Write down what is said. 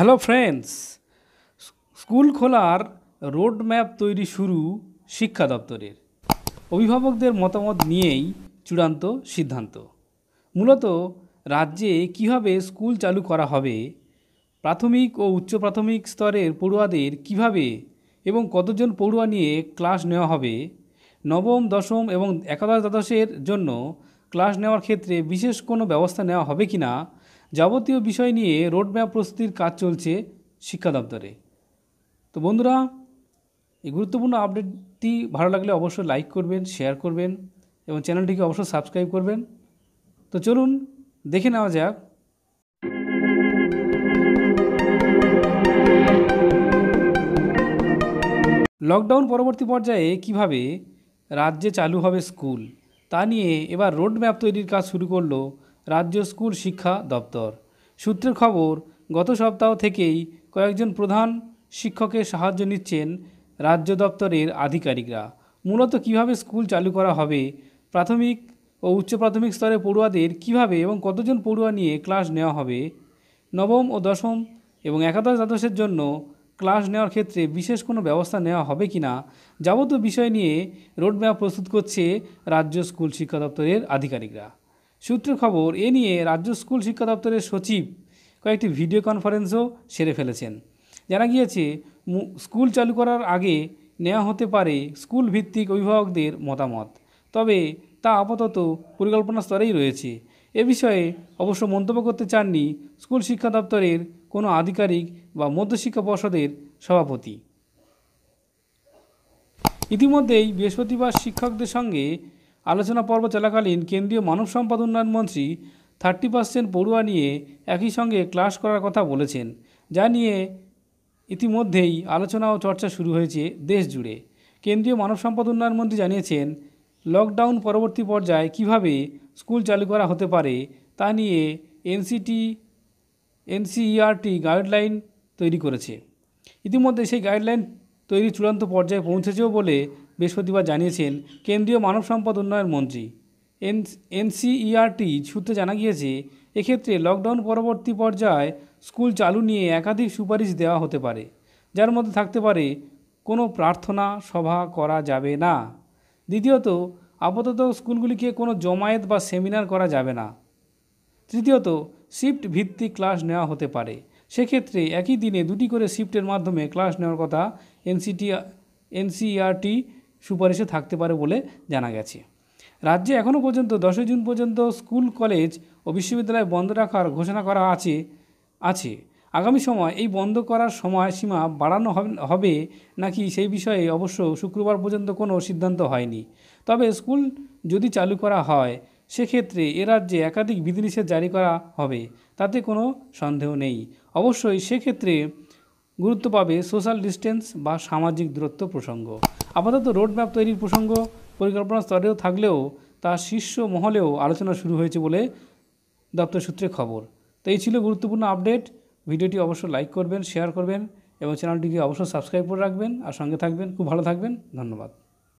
hello friends school খোলার road map তৈরি শুরু শিক্ষা দপ্তরের অভিভাবকদের মতামত নিয়েই চূড়ান্ত সিদ্ধান্ত মূলত রাজ্যে কিভাবে স্কুল চালু করা হবে প্রাথমিক ও উচ্চ প্রাথমিক স্তরের পড়ুয়াদের কিভাবে এবং কতজন পড়ুয়া নিয়ে ক্লাস নেওয়া হবে নবম দশম এবং একাদশ দ্বাদশের জন্য ক্লাস নেওয়ার ক্ষেত্রে বিশেষ কোনো ব্যবস্থা নেওয়া হবে কি না যাবতীয় বিষয় নিয়ে রোডম্যাপ প্রস্তুতির কাজ চলছে শিক্ষা দপ্তরে তো বন্ধুরা এই গুরুত্বপূর্ণ আপডেটটি ভালো লাগলে অবশ্যই লাইক করবেন শেয়ার করবেন এবং চ্যানেলটিকে অবশ্যই সাবস্ক্রাইব করবেন তো চলুন দেখে নেওয়া যাক লকডাউন পরবর্তী পর্যায়ে কিভাবে রাজ্যে চালু হবে স্কুল তা নিয়ে এবার রোডম্যাপ তৈরির কাজ শুরু করলো রাজ্য স্কুল শিক্ষা দপ্তর সূত্রের খবর গত সপ্তাহ থেকেই কয়েকজন প্রধান শিক্ষকের সাহায্য নিচ্ছেন রাজ্য দপ্তরের আধিকারিকরা মূলত কিভাবে স্কুল চালু করা হবে প্রাথমিক ও উচ্চ প্রাথমিক স্তরে পড়ুয়াদের কিভাবে এবং কতজন পড়ুয়া নিয়ে ক্লাস নেওয়া হবে নবম ও দশম এবং একাদশ দ্বাদশের জন্য ক্লাস নেওয়ার ক্ষেত্রে বিশেষ কোনো ব্যবস্থা নেওয়া হবে কি না যাবতীয় বিষয় নিয়ে রোডম্যাপ প্রস্তুত করছে রাজ্য স্কুল শিক্ষা দপ্তরের আধিকারিকরা সূত্রের খবর এ নিয়ে রাজ্য স্কুল শিক্ষা দপ্তরের সচিব কয়েকটি ভিডিও কনফারেন্সও সেরে ফেলেছেন জানা গিয়েছে স্কুল চালু করার আগে নেওয়া হতে পারে স্কুল ভিত্তিক অভিভাবকদের মতামত তবে তা আপাতত পরিকল্পনা স্তরেই রয়েছে এ বিষয়ে অবশ্য মন্তব্য করতে চাননি স্কুল শিক্ষা দপ্তরের কোনো আধিকারিক বা মধ্যশিক্ষা পর্ষদের সভাপতি ইতিমধ্যেই বৃহস্পতিবার শিক্ষকদের সঙ্গে আলোচনা পর্ব চলাকালীন কেন্দ্রীয় মানব সম্পদ উন্নয়ন মন্ত্রী থার্টি পার্সেন্ট পড়ুয়া নিয়ে একই সঙ্গে ক্লাস করার কথা বলেছেন যা নিয়ে ইতিমধ্যেই আলোচনা ও চর্চা শুরু হয়েছে দেশ জুড়ে কেন্দ্রীয় মানব সম্পদ উন্নয়ন মন্ত্রী জানিয়েছেন লকডাউন পরবর্তী পর্যায়ে কিভাবে স্কুল চালু করা হতে পারে তা নিয়ে এনসিটি এনসিইআরটি গাইডলাইন তৈরি করেছে ইতিমধ্যে সেই গাইডলাইন তৈরি চূড়ান্ত পর্যায়ে পৌঁছেছেও বলে বৃহস্পতিবার জানিয়েছেন কেন্দ্রীয় মানব সম্পদ উন্নয়ন মন্ত্রী এন এনসিইআরটি সূত্রে জানা গিয়েছে এক্ষেত্রে লকডাউন পরবর্তী পর্যায়ে স্কুল চালু নিয়ে একাধিক সুপারিশ দেওয়া হতে পারে যার মধ্যে থাকতে পারে কোনো প্রার্থনা সভা করা যাবে না দ্বিতীয়ত আপাতত স্কুলগুলিকে কোনো জমায়েত বা সেমিনার করা যাবে না তৃতীয়ত শিফট ভিত্তিক ক্লাস নেওয়া হতে পারে সেক্ষেত্রে একই দিনে দুটি করে শিফটের মাধ্যমে ক্লাস নেওয়ার কথা এনসিটি এনসিইআরটি সুপারিশে থাকতে পারে বলে জানা গেছে রাজ্যে এখনও পর্যন্ত দশই জুন পর্যন্ত স্কুল কলেজ ও বিশ্ববিদ্যালয় বন্ধ রাখার ঘোষণা করা আছে আছে আগামী সময় এই বন্ধ করার সময়সীমা বাড়ানো হবে নাকি সেই বিষয়ে অবশ্য শুক্রবার পর্যন্ত কোনো সিদ্ধান্ত হয়নি তবে স্কুল যদি চালু করা হয় সেক্ষেত্রে এ রাজ্যে একাধিক বিধিনিষেধ জারি করা হবে তাতে কোনো সন্দেহ নেই অবশ্যই সেক্ষেত্রে গুরুত্ব পাবে সোশ্যাল ডিস্টেন্স বা সামাজিক দূরত্ব প্রসঙ্গ আপাতত রোডম্যাপ তৈরির প্রসঙ্গ পরিকল্পনা স্তরেও থাকলেও তা শীর্ষ মহলেও আলোচনা শুরু হয়েছে বলে দপ্তর সূত্রে খবর তো এই ছিল গুরুত্বপূর্ণ আপডেট ভিডিওটি অবশ্যই লাইক করবেন শেয়ার করবেন এবং চ্যানেলটিকে অবশ্যই সাবস্ক্রাইব করে রাখবেন আর সঙ্গে থাকবেন খুব ভালো থাকবেন ধন্যবাদ